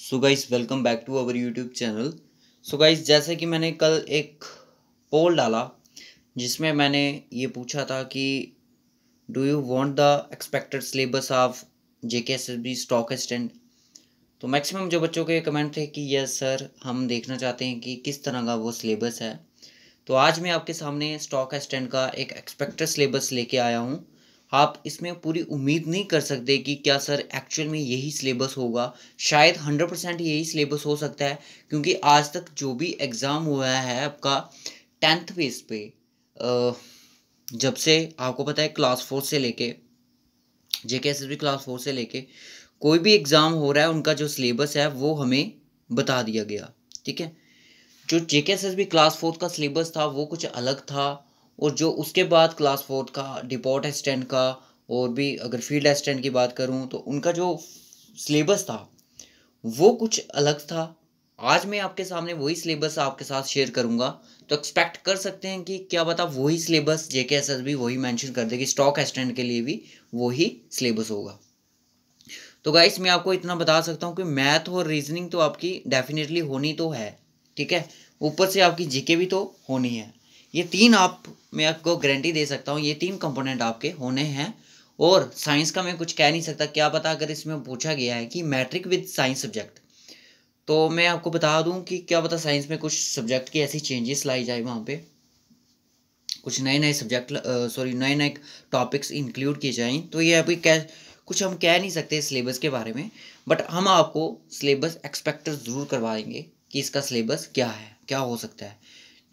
so guys welcome back to our YouTube channel so guys जैसे कि मैंने कल एक पोल डाला जिसमें मैंने ये पूछा था कि do you want the expected syllabus of J K S S B stock extend तो मैक्सिमम जो बच्चों के कमेंट थे कि यस सर हम देखना चाहते हैं कि किस तरह का वो सिलेबस है तो आज मैं आपके सामने स्टॉक एक्सटेंड का एक एक्सपेक्टेड सिलेबस लेके आया हूँ आप इसमें पूरी उम्मीद नहीं कर सकते कि क्या सर एक्चुअल में यही सिलेबस होगा शायद हंड्रेड परसेंट यही सिलेबस हो सकता है क्योंकि आज तक जो भी एग्ज़ाम हुआ है आपका टेंथ बेस पे जब से आपको पता है क्लास फोर से लेके J K S S B class four से लेके कोई भी एग्ज़ाम हो रहा है उनका जो सिलेबस है वो हमें बता दिया गया ठीक है जो J K S S B class fourth का सिलेबस था वो कुछ अलग था और जो उसके बाद क्लास फोर्थ का डिपोर्ट असिस्टेंट का और भी अगर फील्ड असिस्टेंट की बात करूँ तो उनका जो सिलेबस था वो कुछ अलग था आज मैं आपके सामने वही सिलेबस आपके साथ शेयर करूंगा तो एक्सपेक्ट कर सकते हैं कि क्या बता वही सिलेबस जेके एस एस भी वही मेंशन कर देगी स्टॉक एस्टेंट के लिए भी वही सिलेबस होगा तो गाइस मैं आपको इतना बता सकता हूँ कि मैथ और रीजनिंग तो आपकी डेफिनेटली होनी तो है ठीक है ऊपर से आपकी जीके भी तो होनी है ये तीन आप मैं आपको गारंटी दे सकता हूँ ये तीन कंपोनेंट आपके होने हैं और साइंस का मैं कुछ कह नहीं सकता क्या पता अगर इसमें पूछा गया है कि मैट्रिक विद साइंस सब्जेक्ट तो मैं आपको बता दूं कि क्या पता साइंस में कुछ सब्जेक्ट की ऐसी चेंजेस लाई जाए वहाँ पे कुछ नए नए सब्जेक्ट सॉरी नए नए टॉपिक्स इंक्लूड किए जाएं तो ये अभी कह कुछ हम कह नहीं सकते सिलेबस के बारे में बट हम आपको सिलेबस एक्सपेक्ट ज़रूर करवाएंगे कि इसका सिलेबस क्या है क्या हो सकता है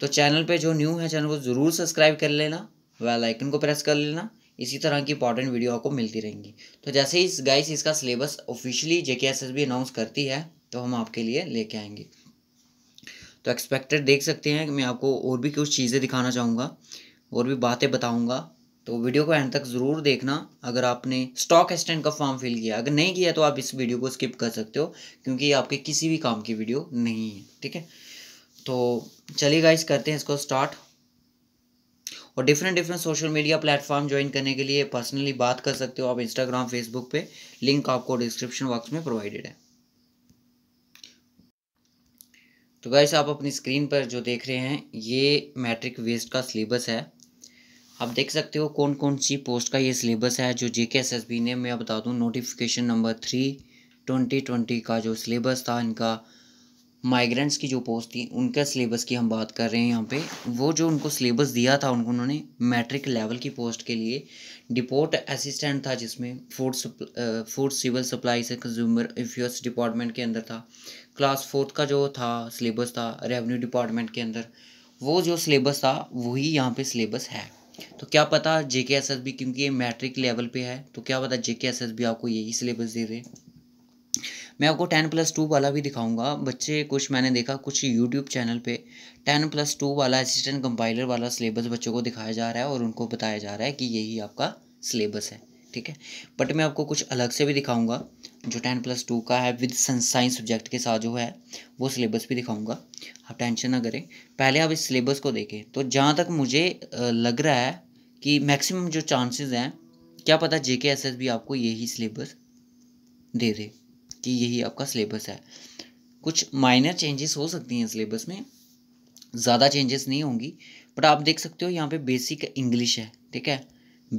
तो चैनल पे जो न्यू है चैनल को ज़रूर सब्सक्राइब कर लेना वेल आइकन को प्रेस कर लेना इसी तरह की इंपॉर्टेंट वीडियो आपको मिलती रहेंगी तो जैसे ही इस गाइस इसका सिलेबस ऑफिशियली जे अनाउंस करती है तो हम आपके लिए लेके आएंगे तो एक्सपेक्टेड देख सकते हैं कि मैं आपको और भी कुछ चीज़ें दिखाना चाहूँगा और भी बातें बताऊँगा तो वीडियो को एंड तक ज़रूर देखना अगर आपने स्टॉक एक्सटेंड का फॉर्म फिल किया अगर नहीं किया तो आप इस वीडियो को स्किप कर सकते हो क्योंकि ये आपके किसी भी काम की वीडियो नहीं है ठीक है तो चलिए गाइस करते हैं इसको स्टार्ट और different different social media platform join करने के लिए पर्सनली बात कर सकते हो आप इंस्टाग्राम फेसबुक पे लिंक आपको डिस्क्रिप्शन बॉक्स में प्रोवाइडेड है तो गाइस आप अपनी स्क्रीन पर जो देख रहे हैं ये मैट्रिक वेस्ट का सिलेबस है आप देख सकते हो कौन कौन सी पोस्ट का ये सिलेबस है जो J K S S B ने मैं बता दूँ notification number three twenty twenty का जो सिलेबस था इनका माइग्रेंट्स की जो पोस्ट थी उनका सिलेबस की हम बात कर रहे हैं यहाँ पे वो जो उनको सिलेबस दिया था उनको उन्होंने मैट्रिक लेवल की पोस्ट के लिए डिपोर्ट असिस्टेंट था जिसमें फूड फूड सिविल सप्लाई से कंज्यूमर अफेयर्स डिपार्टमेंट के अंदर था क्लास फोर्थ का जो था सिलेबस था रेवेन्यू डिपार्टमेंट के अंदर वो जो सिलेबस था वही यहाँ पे सिलेबस है तो क्या पता जे एस एस बी क्योंकि ये मैट्रिक लेवल पे है तो क्या पता जे एस एस बी आपको यही सिलेबस दे हैं मैं आपको टेन प्लस टू वाला भी दिखाऊंगा बच्चे कुछ मैंने देखा कुछ यूट्यूब चैनल पे टेन प्लस टू वाला असिस्टेंट कंपाइलर वाला सिलेबस बच्चों को दिखाया जा रहा है और उनको बताया जा रहा है कि यही आपका सिलेबस है ठीक है बट मैं आपको कुछ अलग से भी दिखाऊँगा जो टेन प्लस टू का है विद साइंस सब्जेक्ट के साथ जो है वो सिलेबस भी दिखाऊँगा आप टेंशन ना करें पहले आप इस सिलेबस को देखें तो जहाँ तक मुझे लग रहा है कि मैक्सिमम जो चांसेस हैं क्या पता जे के एस एस भी आपको यही सिलेबस दे दे कि यही आपका सिलेबस है कुछ माइनर चेंजेस हो सकती हैं सिलेबस में ज़्यादा चेंजेस नहीं होंगी बट आप देख सकते हो यहाँ पे बेसिक इंग्लिश है ठीक है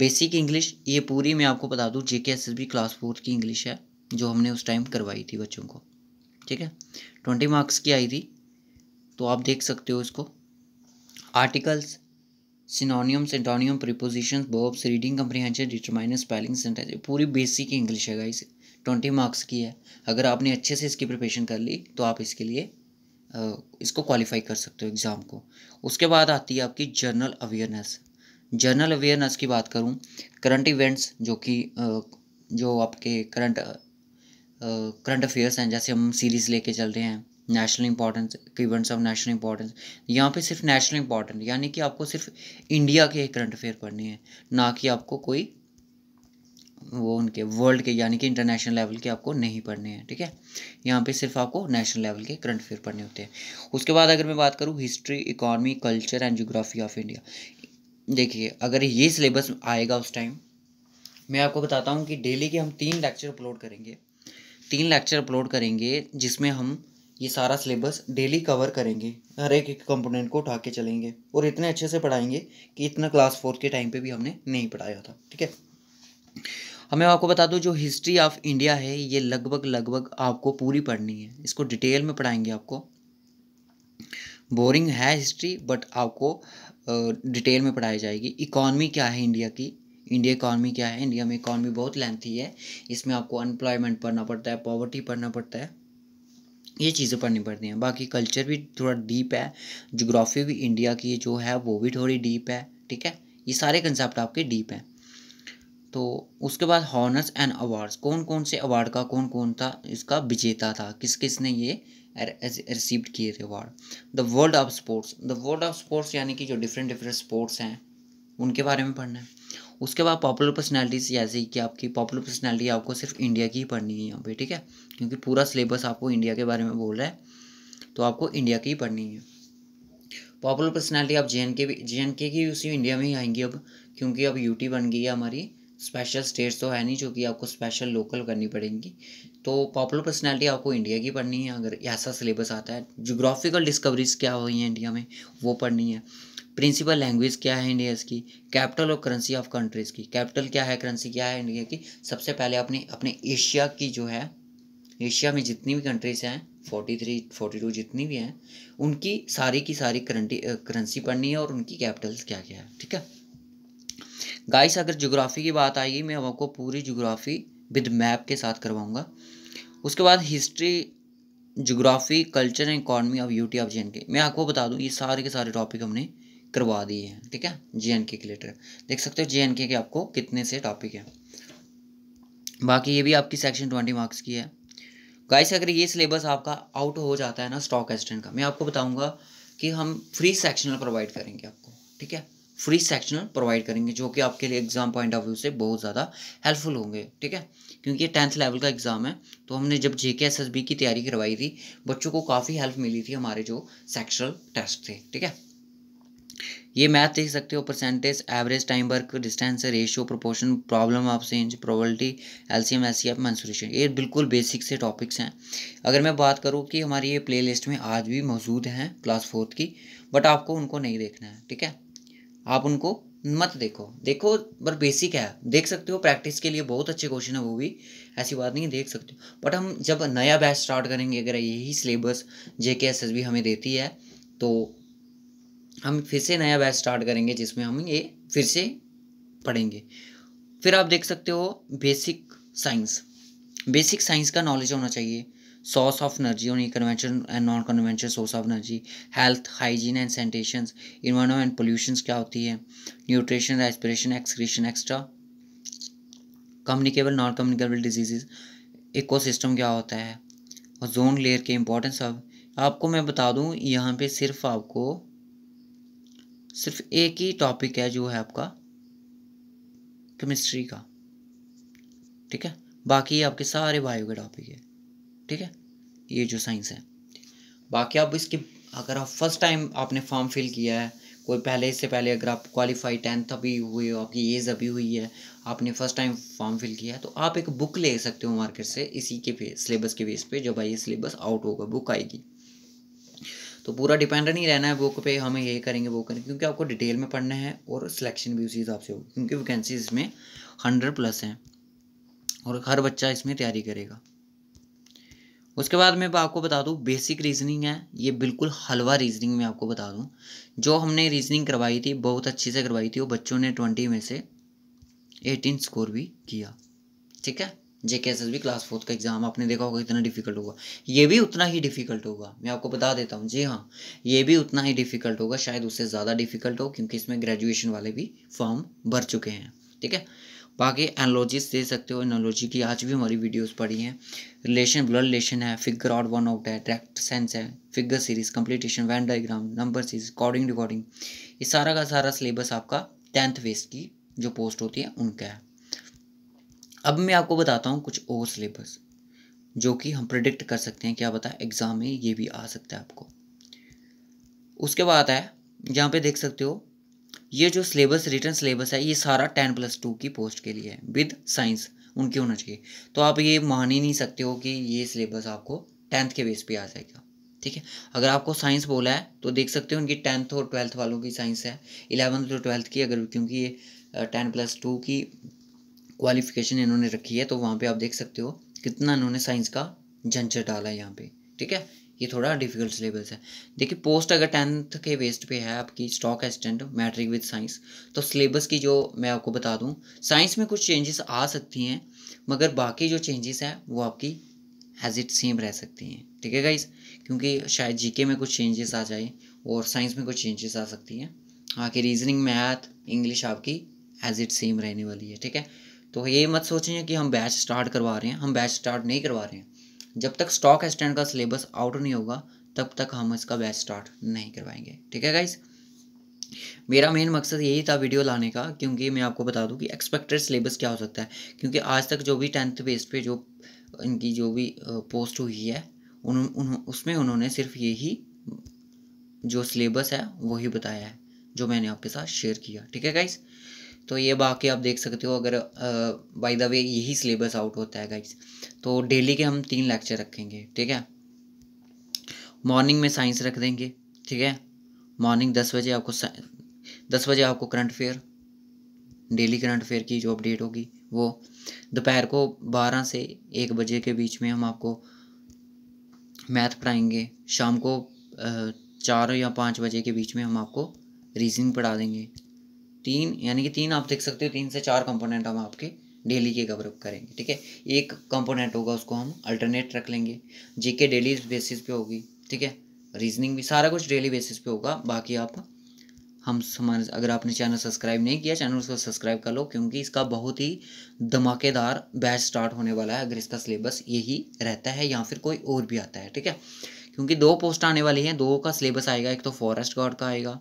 बेसिक इंग्लिश ये पूरी मैं आपको बता दूँ J K S S B class fourth की इंग्लिश है जो हमने उस टाइम करवाई थी बच्चों को ठीक है ट्वेंटी मार्क्स की आई थी तो आप देख सकते हो इसको articles synonym antonym preposition verbs reading comprehension determiner spelling sentence पूरी बेसिक इंग्लिश है गाइस ट्वेंटी मार्क्स की है अगर आपने अच्छे से इसकी प्रिपरेशन कर ली तो आप इसके लिए इसको क्वालिफाई कर सकते हो एग्ज़ाम को उसके बाद आती है आपकी जनरल अवेयरनेस जनरल अवेयरनेस की बात करूँ करंट इवेंट्स जो कि जो आपके करंट करंट अफेयर्स हैं जैसे हम सीरीज़ लेके चल रहे हैं national importance events of national importance यहाँ पे सिर्फ नेशनल इंपॉर्टेंट यानी कि आपको सिर्फ इंडिया के करंट अफेयर पढ़ने हैं ना कि आपको कोई वो उनके वर्ल्ड के यानी कि इंटरनेशनल लेवल के आपको नहीं पढ़ने हैं ठीक है यहाँ पे सिर्फ आपको नेशनल लेवल के करंट अफेयर पढ़ने होते हैं उसके बाद अगर मैं बात करूँ history economy culture and geography of India देखिए अगर ये सिलेबस आएगा उस टाइम मैं आपको बताता हूँ कि डेली के हम तीन लेक्चर अपलोड करेंगे तीन लेक्चर अपलोड करेंगे जिसमें हम ये सारा सिलेबस डेली कवर करेंगे हर एक एक कंपोनेंट को उठा के चलेंगे और इतने अच्छे से पढ़ाएंगे कि इतना क्लास फोर्थ के टाइम पे भी हमने नहीं पढ़ाया था ठीक है हमें आपको बता दूं जो हिस्ट्री ऑफ इंडिया है ये लगभग लगभग आपको पूरी पढ़नी है इसको डिटेल में पढ़ाएंगे आपको बोरिंग है हिस्ट्री बट आपको डिटेल में पढ़ाई जाएगी इकॉनमी क्या है इंडिया की इंडिया इकॉनमी क्या है इंडिया में इकॉनमी बहुत लेंथी है इसमें आपको अनएम्प्लॉयमेंट पढ़ना पड़ता है पॉवर्टी पढ़ना पड़ता है ये चीज़ें पढ़नी पड़ती हैं बाकी कल्चर भी थोड़ा डीप है जोग्राफी भी इंडिया की जो है वो भी थोड़ी डीप है ठीक है ये सारे कंसेप्ट आपके डीप हैं तो उसके बाद हॉनर्स एंड अवार्ड्स कौन कौन से अवार्ड का कौन कौन था इसका विजेता था किस किस ने ये रिसीव किए थे award the world of sports the world of sports यानी कि जो डिफरेंट डिफरेंट स्पोर्ट्स हैं उनके बारे में पढ़ना है उसके बाद पॉपुलर पर्सनैलिटीज़ जैसे कि आपकी पॉपुलर पर्सनैलिटी आपको सिर्फ इंडिया की ही पढ़नी है यहाँ पे ठीक है क्योंकि पूरा सिलेबस आपको इंडिया के बारे में बोल रहा है तो आपको इंडिया की ही पढ़नी है पॉपुलर पर्सनैलिटी आप जे एन के भी जे एन के की उसी इंडिया में ही आएंगी अब क्योंकि अब यूटी बन गई है हमारी स्पेशल स्टेट्स तो है नहीं जो कि आपको स्पेशल लोकल करनी पड़ेंगी तो पॉपुलर पर्सनैलिटी आपको इंडिया की पढ़नी है अगर ऐसा सिलेबस आता है जोग्राफिकल डिस्कवरीज क्या हुई हैं इंडिया में वो पढ़नी है प्रिंसिपल लैंग्वेज क्या है इंडिया की कैपिटल और करेंसी ऑफ कंट्रीज़ की कैपिटल क्या है करेंसी क्या है इंडिया की सबसे पहले अपने अपने एशिया की जो है एशिया में जितनी भी कंट्रीज़ हैं फोर्टी थ्री फोर्टी टू जितनी भी हैं उनकी सारी की सारी करंटी करेंसी पढ़नी है और उनकी कैपिटल्स क्या क्या है ठीक है गाइस अगर जोग्राफ़ी की बात आएगी मैं आपको पूरी जोग्राफ़ी विद मैप के साथ करवाऊँगा उसके बाद history geography culture and economy of UT of J मैं आपको बता दूँ ये सारे के सारे टॉपिक हमने करवा दिए हैं ठीक है जे एन के रिलेटेड देख सकते हो जे एंड के आपको कितने से टॉपिक हैं बाकी ये भी आपकी सेक्शन ट्वेंटी मार्क्स की है गाइस अगर ये सिलेबस आपका आउट हो जाता है ना स्टॉक एस्टेंट का मैं आपको बताऊंगा कि हम फ्री सेक्शनल प्रोवाइड करेंगे आपको ठीक है फ्री सेक्शनल प्रोवाइड करेंगे जो कि आपके लिए एग्ज़ाम पॉइंट ऑफ व्यू से बहुत ज़्यादा हेल्पफुल होंगे ठीक है क्योंकि ये टेंथ लेवल का एग्ज़ाम है तो हमने जब जे के एस एस बी की तैयारी करवाई थी बच्चों को काफ़ी हेल्प मिली थी हमारे जो सेक्शनल टेस्ट थे ठीक है ये मैथ देख सकते हो percentage average time work distance ratio proportion problem of change probability LCM LCF mensuration ये बिल्कुल बेसिक से टॉपिक्स हैं अगर मैं बात करूँ कि हमारी ये प्लेलिस्ट में आज भी मौजूद हैं क्लास फोर्थ की बट आपको उनको नहीं देखना है ठीक है आप उनको मत देखो देखो पर बेसिक है देख सकते हो प्रैक्टिस के लिए बहुत अच्छे क्वेश्चन है वो भी ऐसी बात नहीं देख सकते हो बट हम जब नया बैच स्टार्ट करेंगे अगर यही सिलेबस जे के एस एस बी हमें देती है तो हम फिर से नया बैच स्टार्ट करेंगे जिसमें हम ये फिर से पढ़ेंगे फिर आप देख सकते हो बेसिक साइंस बेसिक साइंस का नॉलेज होना चाहिए सोर्स ऑफ एनर्जी होनी convention and non convention source of energy health hygiene and sanitation environment pollution क्या होती है nutrition aspiration excretion extra communicable non communicable diseases ecosystem क्या होता है और जोन लेयर के इम्पोर्टेंस ऑफ आपको मैं बता दूँ यहाँ पर सिर्फ आपको सिर्फ एक ही टॉपिक है जो है आपका केमिस्ट्री का ठीक है बाकी आपके सारे बायो के टॉपिक है ठीक है ये जो साइंस है बाकी आप इसके अगर आप फर्स्ट टाइम आपने फॉर्म फिल किया है कोई पहले इससे पहले अगर आप क्वालिफाई टेंथ अभी हुए हो आपकी एज अभी हुई है आपने फर्स्ट टाइम फॉर्म फिल किया है तो आप एक बुक ले सकते हो मार्केट से इसी के सिलेबस के बेस पे जब ये सिलेबस आउट होगा बुक आएगी तो पूरा डिपेंड नहीं रहना है बुक पे हमें ये करेंगे वो करेंगे क्योंकि आपको डिटेल में पढ़ना है और सिलेक्शन भी उसी हिसाब से होगी क्योंकि वैकेंसी इसमें हंड्रेड प्लस हैं और हर बच्चा इसमें तैयारी करेगा उसके बाद मैं आपको बता दूँ बेसिक रीजनिंग है ये बिल्कुल हलवा रीजनिंग में आपको बता दूँ जो हमने रीजनिंग करवाई थी बहुत अच्छे से करवाई थी और बच्चों ने ट्वेंटी में से एटीन स्कोर भी किया ठीक है J K S S B class fourth का एग्ज़ाम आपने देखा होगा इतना डिफिकल्ट होगा ये भी उतना ही डिफिकल्ट होगा मैं आपको बता देता हूँ जी हाँ ये भी उतना ही डिफिकल्ट होगा शायद उससे ज़्यादा डिफिकल्ट हो क्योंकि इसमें ग्रेजुएशन वाले भी फॉर्म भर चुके हैं ठीक है बाकी तो एनोलॉजीज दे सकते हो एनोलॉजी की आज भी हमारी वीडियोस पड़ी हैं रिलेशन ब्लड रिलेशन है फिगर आउट वन आउट है डायरेक्ट सेंस है figure series completion venn diagram number series coding recording ये सारा का सारा सिलेबस आपका टेंथ फेज की जो पोस्ट होती है उनका है अब मैं आपको बताता हूँ कुछ और सिलेबस जो कि हम प्रिडिक्ट कर सकते हैं क्या बताए एग्ज़ाम में ये भी आ सकता है आपको उसके बाद है यहाँ पे देख सकते हो ये जो सिलेबस रिटर्न सिलेबस है ये सारा टेन प्लस टू की पोस्ट के लिए है विद साइंस उनके होना चाहिए तो आप ये मान ही नहीं सकते हो कि ये सिलेबस आपको टेंथ के बेस पे आ जाएगा ठीक है अगर आपको साइंस बोला है तो देख सकते हो उनकी टेंथ और ट्वेल्थ वालों की साइंस है इलेवंथ और ट्वेल्थ की अगर क्योंकि ये टेन प्लस टू की क्वालिफिकेशन इन्होंने रखी है तो वहाँ पे आप देख सकते हो कितना इन्होंने साइंस का झंझट डाला है यहाँ पे ठीक है ये थोड़ा डिफिकल्ट सिलेबस है देखिए पोस्ट अगर टेंथ के वेस्ट पे है आपकी stock assistant matric with science तो सिलेबस की जो मैं आपको बता दूँ साइंस में कुछ चेंजेस आ सकती हैं मगर बाकी जो चेंजेस हैं वो आपकी एज इट सेम रह सकती हैं ठीक है गाइज क्योंकि शायद जीके में कुछ चेंजेस आ जाए और साइंस में कुछ चेंजेस आ सकती हैं हाँ, आपकी रीजनिंग मैथ इंग्लिश आपकी एज इट सेम रहने वाली है ठीक है तो ये मत सोचें कि हम बैच स्टार्ट करवा रहे हैं हम बैच स्टार्ट नहीं करवा रहे हैं जब तक स्टॉक स्टैंड का सिलेबस आउट नहीं होगा तब तक हम इसका बैच स्टार्ट नहीं करवाएंगे ठीक है गाइज़ मेरा मेन मकसद यही था वीडियो लाने का क्योंकि मैं आपको बता दूं कि एक्सपेक्टेड सिलेबस क्या हो सकता है क्योंकि आज तक जो भी टेंथ बेस पे जो इनकी जो भी पोस्ट हुई है उन, उन उसमें उन्होंने सिर्फ यही जो सिलेबस है वही बताया है जो मैंने आपके साथ शेयर किया ठीक है गाइज़ तो ये बाकी आप देख सकते हो अगर बाय द वे यही सिलेबस आउट होता है गाइज तो डेली के हम तीन लेक्चर रखेंगे ठीक है मॉर्निंग में साइंस रख देंगे ठीक है मॉर्निंग दस बजे आपको दस बजे आपको current affair daily current affair की जो अपडेट होगी वो दोपहर को बारह से एक बजे के बीच में हम आपको मैथ पढ़ाएंगे शाम को चार या पाँच बजे के बीच में हम आपको रीजनिंग पढ़ा देंगे तीन यानी कि तीन आप देख सकते हो तीन से चार कंपोनेंट हम आपके डेली के कवरअप करेंगे ठीक है एक कंपोनेंट होगा उसको हम अल्टरनेट रख लेंगे जीके डेली बेसिस पे होगी ठीक है रीजनिंग भी सारा कुछ डेली बेसिस पे होगा बाकी आप हम हमारे अगर आपने चैनल सब्सक्राइब नहीं किया चैनल उसको सब्सक्राइब कर लो क्योंकि इसका बहुत ही धमाकेदार बैच स्टार्ट होने वाला है अगर इसका सिलेबस यही रहता है या फिर कोई और भी आता है ठीक है क्योंकि दो पोस्ट आने वाली हैं दो का सिलेबस आएगा एक तो फॉरेस्ट गार्ड का आएगा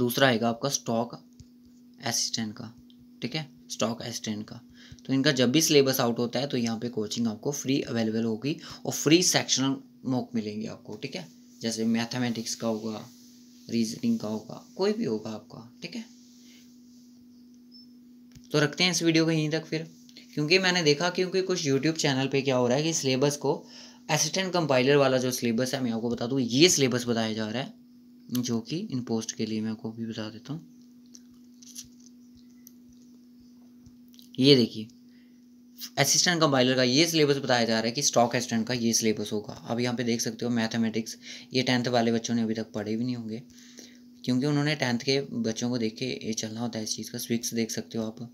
दूसरा आएगा आपका स्टॉक असिस्टेंट का ठीक है स्टॉक असिस्टेंट का तो इनका जब भी सिलेबस आउट होता है तो यहाँ पे कोचिंग आपको फ्री अवेलेबल होगी और फ्री सेक्शनल मॉक मिलेंगे आपको ठीक है जैसे मैथमेटिक्स का होगा रीजनिंग का होगा कोई भी होगा आपका ठीक है तो रखते हैं इस वीडियो को यहीं तक फिर क्योंकि मैंने देखा क्योंकि कुछ यूट्यूब चैनल पे क्या हो रहा है कि सिलेबस को असिस्टेंट कंपाइलर वाला जो सिलेबस है मैं आपको बता दूँ ये सिलेबस बताया जा रहा है जो कि इन पोस्ट के लिए मैं आपको भी बता देता हूँ ये देखिए असिस्टेंट कंपाइलर का ये सिलेबस बताया जा रहा है कि स्टॉक असिस्टेंट का ये सिलेबस होगा अब यहाँ पे देख सकते हो मैथमेटिक्स ये टेंथ वाले बच्चों ने अभी तक पढ़े भी नहीं होंगे क्योंकि उन्होंने टेंथ के बच्चों को देख के चलना होता है इस चीज़ का स्विक्स देख सकते हो आप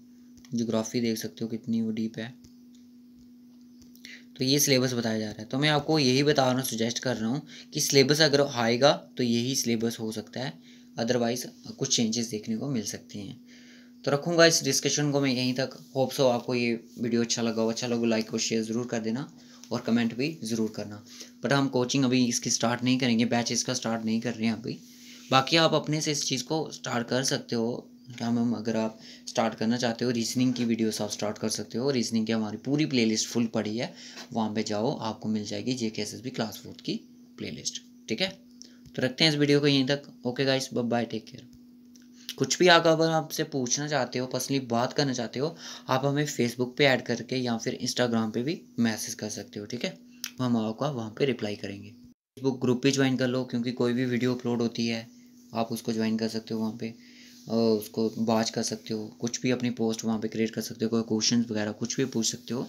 जोग्राफी देख सकते हो कितनी वो डीप है तो ये सिलेबस बताया जा रहा है तो मैं आपको यही बता रहा हूँ सुजेस्ट कर रहा हूँ कि सिलेबस अगर आएगा तो यही सिलेबस हो सकता है अदरवाइज कुछ चेंजेस देखने को मिल सकते हैं तो रखूँगा इस डिस्कशन को मैं यहीं तक होप सो आपको ये वीडियो अच्छा लगा हो अच्छा लगा लाइक और शेयर ज़रूर कर देना और कमेंट भी ज़रूर करना बट हम कोचिंग अभी इसकी स्टार्ट नहीं करेंगे बैच इसका स्टार्ट नहीं कर रहे हैं अभी बाकी आप अपने से इस चीज़ को स्टार्ट कर सकते हो क्या मैम अगर आप स्टार्ट करना चाहते हो रीजनिंग की वीडियोस आप स्टार्ट कर सकते हो रीजनिंग की हमारी पूरी प्लेलिस्ट फुल पड़ी है वहाँ पे जाओ आपको मिल जाएगी J K S S B class fourth की प्लेलिस्ट ठीक है तो रखते हैं इस वीडियो को यहीं तक okay guys bye take care कुछ भी आगे अगर आपसे पूछना चाहते हो पर्सनली बात करना चाहते हो आप हमें फेसबुक पर ऐड करके या फिर इंस्टाग्राम पर भी मैसेज कर सकते हो ठीक है तो हम आपका वहाँ पर रिप्लाई करेंगे फेसबुक ग्रुप भी ज्वाइन कर लो क्योंकि कोई भी वीडियो अपलोड होती है आप उसको ज्वाइन कर सकते हो वहाँ पर उसको वॉच कर सकते हो कुछ भी अपनी पोस्ट वहाँ पे क्रिएट कर सकते हो कोई क्वेश्चन वगैरह कुछ भी पूछ सकते हो